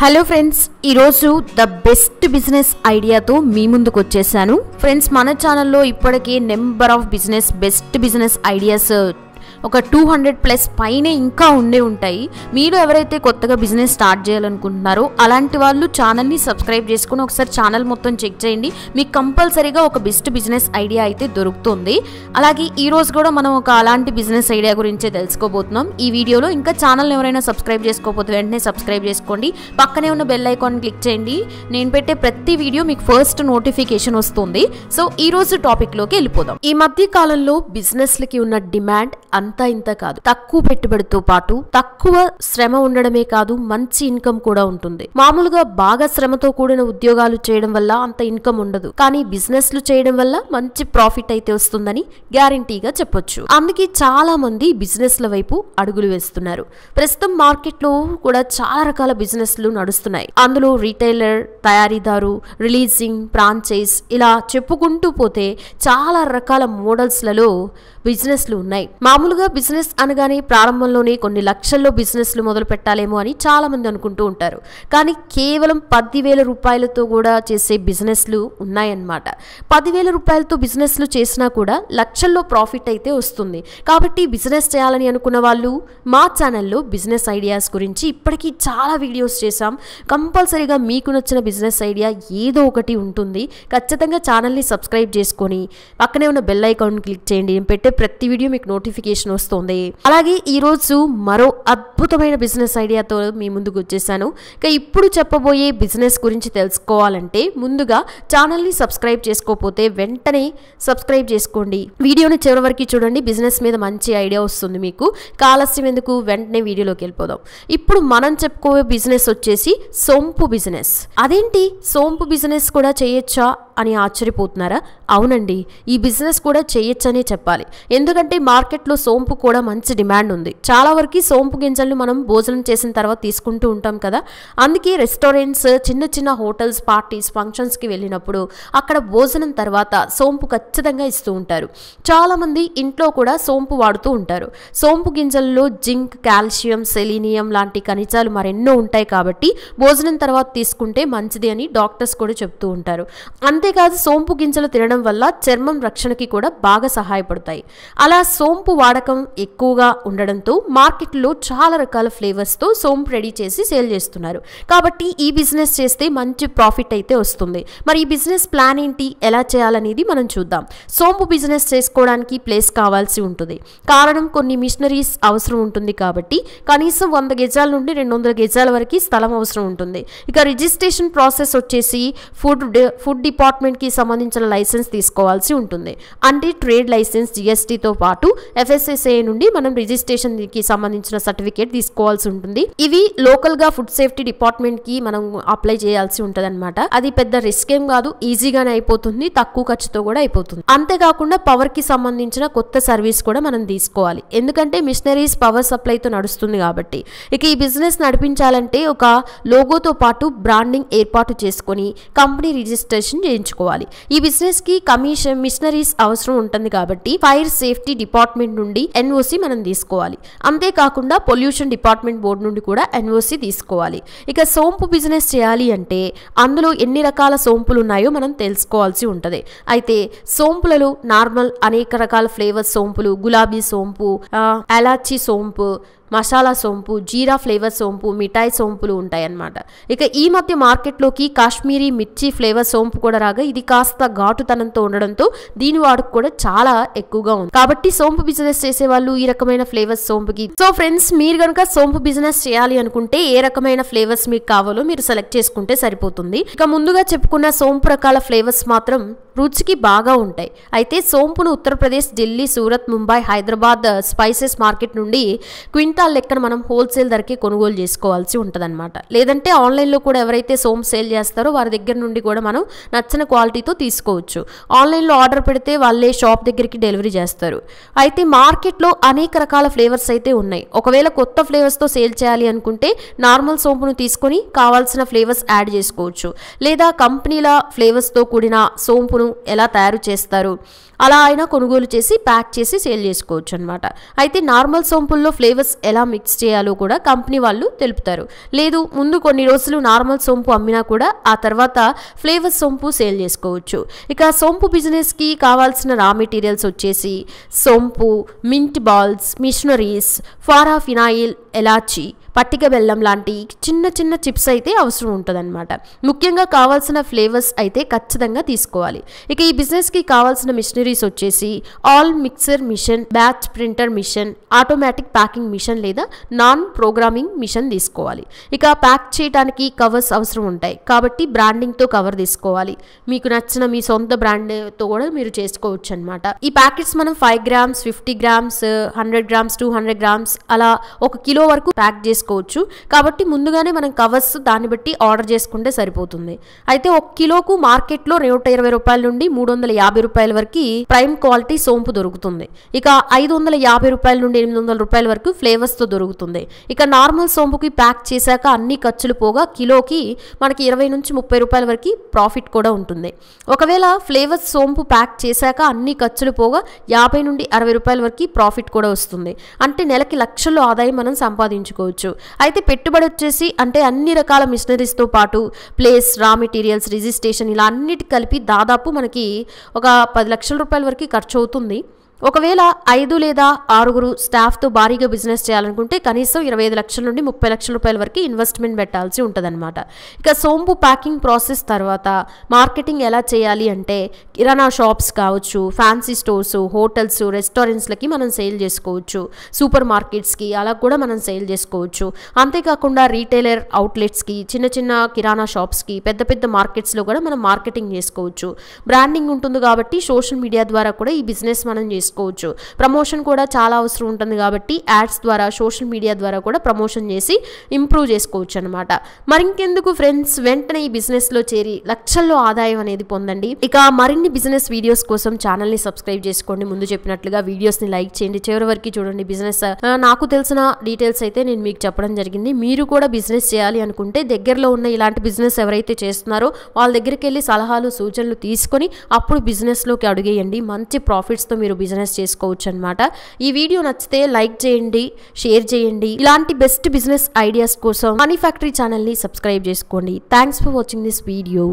hello friends ఈరోజు the best business ఐడియాతో మీ ముందుకు వచ్చేసాను ఫ్రెండ్స్ మన ఛానల్లో ఇప్పటికే number of business best business ideas ఒక టూ హండ్రెడ్ ప్లస్ పైనే ఇంకా ఉండే ఉంటాయి మీరు ఎవరైతే కొత్తగా బిజినెస్ స్టార్ట్ చేయాలనుకుంటున్నారో అలాంటి వాళ్ళు ఛానల్ని సబ్స్క్రైబ్ చేసుకుని ఒకసారి ఛానల్ మొత్తం చెక్ చేయండి మీకు కంపల్సరీగా ఒక బెస్ట్ బిజినెస్ ఐడియా అయితే దొరుకుతుంది అలాగే ఈరోజు కూడా మనం ఒక అలాంటి బిజినెస్ ఐడియా గురించే తెలుసుకోబోతున్నాం ఈ వీడియోలో ఇంకా ఛానల్ ఎవరైనా సబ్స్క్రైబ్ చేసుకోకపోతే వెంటనే సబ్స్క్రైబ్ చేసుకోండి పక్కనే ఉన్న బెల్ ఐకాన్ క్లిక్ చేయండి నేను పెట్టే ప్రతి వీడియో మీకు ఫస్ట్ నోటిఫికేషన్ వస్తుంది సో ఈరోజు టాపిక్లోకి వెళ్ళిపోదాం ఈ మధ్య కాలంలో బిజినెస్లకి ఉన్న డిమాండ్ అంత అంతా ఇంత కాదు తక్కువ పెట్టుబడితో పాటు తక్కువ శ్రమ ఉండడమే కాదు మంచి ఇన్కమ్ కూడా ఉంటుంది మామూలుగా బాగా శ్రమతో కూడిన ఉద్యోగాలు చేయడం వల్ల అంత ఇన్కమ్ ఉండదు కానీ బిజినెస్లు చేయడం వల్ల మంచి ప్రాఫిట్ అయితే వస్తుందని గ్యారంటీగా చెప్పొచ్చు అందుకే చాలా మంది బిజినెస్ల వైపు అడుగులు వేస్తున్నారు ప్రస్తుతం మార్కెట్లో కూడా చాలా రకాల బిజినెస్లు నడుస్తున్నాయి అందులో రీటైలర్ తయారీదారు రిలీజింగ్ ఫ్రాంచైజ్ ఇలా చెప్పుకుంటూ పోతే చాలా రకాల మోడల్స్లలో బిజినెస్లు ఉన్నాయి మామూలుగా మామూలుగా బిజినెస్ అనగానే ప్రారంభంలోనే కొన్ని లక్షల్లో బిజినెస్లు మొదలు పెట్టాలేమో అని చాలామంది అనుకుంటూ ఉంటారు కానీ కేవలం పదివేల రూపాయలతో కూడా చేసే బిజినెస్లు ఉన్నాయన్నమాట పదివేల రూపాయలతో బిజినెస్లు చేసినా కూడా లక్షల్లో ప్రాఫిట్ అయితే వస్తుంది కాబట్టి బిజినెస్ చేయాలని అనుకున్న వాళ్ళు మా ఛానల్లో బిజినెస్ ఐడియాస్ గురించి ఇప్పటికీ చాలా వీడియోస్ చేశాం కంపల్సరీగా మీకు నచ్చిన బిజినెస్ ఐడియా ఏదో ఒకటి ఉంటుంది ఖచ్చితంగా ఛానల్ని సబ్స్క్రైబ్ చేసుకొని పక్కనే ఉన్న బెల్ ఐకాన్ క్లిక్ చేయండి నేను పెట్టే ప్రతి వీడియో మీకు నోటిఫికేషన్ ఇన్ఫర్మేషన్ వస్తుంది అలాగే ఈరోజు మరో అద్భుతమైన బిజినెస్ ఐడియాతో మీ ముందుకు వచ్చేసాను ఇక ఇప్పుడు చెప్పబోయే బిజినెస్ గురించి తెలుసుకోవాలంటే ముందుగా ఛానల్ని సబ్స్క్రైబ్ చేసుకోకపోతే వెంటనే సబ్స్క్రైబ్ చేసుకోండి వీడియోని చివరి వరకు చూడండి బిజినెస్ మీద మంచి ఐడియా వస్తుంది మీకు కాలస్యం ఎందుకు వెంటనే వీడియోలోకి వెళ్ళిపోదాం ఇప్పుడు మనం చెప్పుకోవే బిజినెస్ వచ్చేసి సోంపు బిజినెస్ అదేంటి సోంపు బిజినెస్ కూడా చేయొచ్చా అని ఆశ్చర్యపోతున్నారా అవునండి ఈ బిజినెస్ కూడా చేయొచ్చనే చెప్పాలి ఎందుకంటే మార్కెట్లో సోంపు కూడా మంచి డిమాండ్ ఉంది చాలా వరకు సోంపు గింజలను మనం భోజనం చేసిన తర్వాత తీసుకుంటూ ఉంటాం కదా అందుకే రెస్టారెంట్స్ చిన్న చిన్న హోటల్స్ పార్టీస్ ఫంక్షన్స్కి వెళ్ళినప్పుడు అక్కడ భోజనం తర్వాత సోంపు ఖచ్చితంగా ఇస్తూ ఉంటారు చాలామంది ఇంట్లో కూడా సోంపు వాడుతూ ఉంటారు సోంపు గింజల్లో జింక్ కాల్షియం సెలీనియం లాంటి ఖనిజాలు మరెన్నో ఉంటాయి కాబట్టి భోజనం తర్వాత తీసుకుంటే మంచిది అని డాక్టర్స్ కూడా చెప్తూ ఉంటారు అంతే అంతేకాదు సోంపు గింజలు తినడం వల్ల చర్మం రక్షణకి కూడా బాగా సహాయపడతాయి అలా సోంపు వాడకం ఎక్కువగా ఉండడంతో మార్కెట్లో చాలా రకాల ఫ్లేవర్స్తో సోంపు రెడీ చేసి సేల్ చేస్తున్నారు కాబట్టి ఈ బిజినెస్ చేస్తే మంచి ప్రాఫిట్ అయితే వస్తుంది మరి ఈ బిజినెస్ ప్లాన్ ఏంటి ఎలా చేయాలనేది మనం చూద్దాం సోంపు బిజినెస్ చేసుకోవడానికి ప్లేస్ కావాల్సి ఉంటుంది కారణం కొన్ని మిషనరీస్ అవసరం ఉంటుంది కాబట్టి కనీసం వంద గజాల నుండి రెండు వందల గజాల వరకు స్థలం అవసరం ఉంటుంది ఇక రిజిస్ట్రేషన్ ప్రాసెస్ వచ్చేసి ఫుడ్ ఫుడ్ డిపార్ట్ డిపార్ట్మెంట్కి సంబంధించిన లైసెన్స్ తీసుకోవాల్సి ఉంటుంది అంటే ట్రేడ్ లైసెన్స్ జిఎస్టీతో పాటు ఎఫ్ఎస్ఎస్ఏ నుండి మనం రిజిస్ట్రేషన్ కి సంబంధించిన సర్టిఫికేట్ తీసుకోవాల్సి ఉంటుంది ఇవి లోకల్గా ఫుడ్ సేఫ్టీ డిపార్ట్మెంట్ కి మనం అప్లై చేయాల్సి ఉంటుంది అనమాట అది పెద్ద రిస్క్ ఏం కాదు ఈజీగానే అయిపోతుంది తక్కువ ఖర్చుతో కూడా అయిపోతుంది అంతేకాకుండా పవర్ కి సంబంధించిన కొత్త సర్వీస్ కూడా మనం తీసుకోవాలి ఎందుకంటే మిషనరీస్ పవర్ సప్లైతో నడుస్తుంది కాబట్టి ఇక ఈ బిజినెస్ నడిపించాలంటే ఒక లోగోతో పాటు బ్రాండింగ్ ఏర్పాటు చేసుకొని కంపెనీ రిజిస్ట్రేషన్ చేయించు ఉపయోగించుకోవాలి ఈ బిజినెస్ కి కమిషన్ మిషనరీస్ అవసరం ఉంటుంది కాబట్టి ఫైర్ సేఫ్టీ డిపార్ట్మెంట్ నుండి ఎన్ఓసి మనం తీసుకోవాలి అంతేకాకుండా పొల్యూషన్ డిపార్ట్మెంట్ బోర్డు నుండి కూడా ఎన్ఓసి తీసుకోవాలి ఇక సోంపు బిజినెస్ చేయాలి అంటే అందులో ఎన్ని రకాల సోంపులు ఉన్నాయో మనం తెలుసుకోవాల్సి ఉంటుంది అయితే సోంపులలో నార్మల్ అనేక రకాల ఫ్లేవర్ సోంపులు గులాబీ సోంపు ఎలాచి సోంపు మసాలా సోంపు జీరా ఫ్లేవర్ సోంపు మిఠాయి సోంపులు ఉంటాయన్నమాట ఇక ఈ మధ్య మార్కెట్లోకి కాశ్మీరీ మిర్చి ఫ్లేవర్ సోంపు కూడా రాగా ఇది కాస్త ఘాటుతనంతో ఉండడంతో దీని వాడుకు కూడా చాలా ఎక్కువగా ఉంది కాబట్టి సోంపు బిజినెస్ చేసే వాళ్ళు ఈ రకమైన ఫ్లేవర్స్ సోంపుకి సో ఫ్రెండ్స్ మీరు కనుక సోంపు బిజినెస్ చేయాలి అనుకుంటే ఏ రకమైన ఫ్లేవర్స్ మీకు కావాలో మీరు సెలెక్ట్ చేసుకుంటే సరిపోతుంది ఇక ముందుగా చెప్పుకున్న సోంపు రకాల ఫ్లేవర్స్ మాత్రం రుచికి బాగా ఉంటాయి అయితే సోంపును ఉత్తరప్రదేశ్ ఢిల్లీ సూరత్ ముంబై హైదరాబాద్ స్పైసెస్ మార్కెట్ నుండి క్వింట్ క్వింటాల్ లెక్కన మనం హోల్సేల్ ధరకి కొనుగోలు చేసుకోవాల్సి ఉంటుందన్నమాట లేదంటే ఆన్లైన్లో కూడా ఎవరైతే సోమ్ సేల్ చేస్తారో వారి దగ్గర నుండి కూడా మనం నచ్చిన క్వాలిటీతో తీసుకోవచ్చు ఆన్లైన్లో ఆర్డర్ పెడితే వాళ్ళే షాప్ దగ్గరికి డెలివరీ చేస్తారు అయితే మార్కెట్లో అనేక రకాల ఫ్లేవర్స్ అయితే ఉన్నాయి ఒకవేళ కొత్త ఫ్లేవర్స్తో సేల్ చేయాలి అనుకుంటే నార్మల్ సోంపును తీసుకొని కావాల్సిన ఫ్లేవర్స్ యాడ్ చేసుకోవచ్చు లేదా కంపెనీల ఫ్లేవర్స్తో కూడిన సోంపును ఎలా తయారు చేస్తారు అలా అయినా కొనుగోలు చేసి ప్యాక్ చేసి సేల్ చేసుకోవచ్చు అనమాట అయితే నార్మల్ సోంపుల్లో ఫ్లేవర్స్ ఎలా మిక్స్ చేయాలో కూడా కంపెనీ వాళ్ళు తెలుపుతారు లేదు ముందు కొన్ని రోజులు నార్మల్ సోంపు అమ్మినా కూడా ఆ తర్వాత ఫ్లేవర్ సోంపు సేల్ చేసుకోవచ్చు ఇక సోంపు బిజినెస్కి కావాల్సిన రా మెటీరియల్స్ వచ్చేసి సోంపు మింట్ బాల్స్ మిషనరీస్ ఫారా ఫినాయిల్ ఎలాచీ పట్టిక బెల్లం లాంటి చిన్న చిన్న చిప్స్ అయితే అవసరం ఉంటుందన్నమాట ముఖ్యంగా కావాల్సిన ఫ్లేవర్స్ అయితే ఖచ్చితంగా తీసుకోవాలి ఇక ఈ బిజినెస్కి కావాల్సిన మిషనరీస్ వచ్చేసి all mixer machine batch printer machine automatic packing machine లేదా నాన్ ప్రోగ్రామింగ్ మిషన్ తీసుకోవాలి ఇక ప్యాక్ చేయడానికి కవర్స్ అవసరం ఉంటాయి కాబట్టి బ్రాండింగ్తో కవర్ తీసుకోవాలి మీకు నచ్చిన మీ సొంత బ్రాండ్తో కూడా మీరు చేసుకోవచ్చు అనమాట ఈ ప్యాకెట్స్ మనం five grams fifty grams hundred grams two hundred grams అలా ఒక కిలో వరకు ప్యాక్ చేసుకోవాలి చేసుకోవచ్చు కాబట్టి ముందుగానే మనం కవర్స్ దాన్ని బట్టి ఆర్డర్ చేసుకుంటే సరిపోతుంది అయితే ఒక కిలోకు మార్కెట్లో నూట ఇరవై రూపాయల నుండి మూడు వందల యాభై రూపాయల వరకు ప్రైమ్ క్వాలిటీ సోంపు దొరుకుతుంది ఇక ఐదు వందల యాభై రూపాయల నుండి ఎనిమిది వందల రూపాయల వరకు తో దొరుకుతుంది ఇక నార్మల్ సోంపుకి ప్యాక్ చేశాక అన్ని ఖర్చులు పోగా కిలోకి మనకి ఇరవై నుంచి ముప్పై రూపాయల వరకు ప్రాఫిట్ కూడా ఉంటుంది ఒకవేళ ఫ్లేవర్స్ సోంపు ప్యాక్ చేశాక అన్ని ఖర్చులు పోగా యాభై నుండి అరవై రూపాయల వరకు ప్రాఫిట్ కూడా వస్తుంది అంటే నెలకి లక్షలు ఆదాయం మనం సంపాదించుకోవచ్చు అయితే పెట్టుబడి వచ్చేసి అంటే అన్ని రకాల మిషనరీస్తో పాటు ప్లేస్ రా మెటీరియల్స్ రిజిస్ట్రేషన్ ఇలా అన్నిటి కలిపి దాదాపు మనకి ఒక పది లక్షల రూపాయల వరకు ఖర్చు అవుతుంది ఒకవేళ ఐదు లేదా ఆరుగురు స్టాఫ్తో భారీగా బిజినెస్ చేయాలనుకుంటే కనీసం ఇరవై ఐదు లక్షల నుండి ముప్పై లక్షల రూపాయల వరకు ఇన్వెస్ట్మెంట్ పెట్టాల్సి ఉంటుందన్నమాట ఇక సోంపు ప్యాకింగ్ ప్రాసెస్ తర్వాత మార్కెటింగ్ ఎలా చేయాలి అంటే కిరాణా షాప్స్ కావచ్చు ఫ్యాన్సీ స్టోర్స్ హోటల్స్ రెస్టారెంట్స్లకి మనం సేల్ చేసుకోవచ్చు సూపర్ మార్కెట్స్కి అలా కూడా మనం సేల్ చేసుకోవచ్చు అంతేకాకుండా రీటైలర్ అవుట్లెట్స్కి చిన్న చిన్న కిరాణా షాప్స్కి పెద్ద పెద్ద మార్కెట్స్లో కూడా మనం మార్కెటింగ్ చేసుకోవచ్చు బ్రాండింగ్ ఉంటుంది కాబట్టి సోషల్ మీడియా ద్వారా కూడా ఈ బిజినెస్ మనం చేసుకోవచ్చు చేసుకోవచ్చు ప్రమోషన్ కూడా చాలా అవసరం ఉంటుంది కాబట్టి యాడ్స్ ద్వారా సోషల్ మీడియా ద్వారా కూడా ప్రమోషన్ చేసి ఇంప్రూవ్ చేసుకోవచ్చు అనమాట మరింకెందుకు ఫ్రెండ్స్ వెంటనే ఈ బిజినెస్లో చేరి లక్షల్లో ఆదాయం అనేది పొందండి ఇక మరిన్ని బిజినెస్ వీడియోస్ కోసం ఛానల్ని సబ్స్క్రైబ్ చేసుకోండి ముందు చెప్పినట్లుగా వీడియోస్ని లైక్ చేయండి చివరి వరకు చూడండి బిజినెస్ నాకు తెలిసిన డీటెయిల్స్ అయితే నేను మీకు చెప్పడం జరిగింది మీరు కూడా బిజినెస్ చేయాలి అనుకుంటే దగ్గరలో ఉన్న ఇలాంటి బిజినెస్ ఎవరైతే చేస్తున్నారో వాళ్ళ దగ్గరికి వెళ్ళి సలహాలు సూచనలు తీసుకొని అప్పుడు బిజినెస్లోకి అడుగేయండి మంచి ప్రాఫిట్స్తో మీరు బిజినెస్ బిజినెస్ చేసుకోవచ్చు అనమాట ఈ వీడియో నచ్చితే లైక్ చేయండి షేర్ చేయండి ఇలాంటి బెస్ట్ బిజినెస్ ఐడియాస్ కోసం మనీ ఫ్యాక్టరీ ఛానల్ని సబ్స్క్రైబ్ చేసుకోండి thanks for watching this video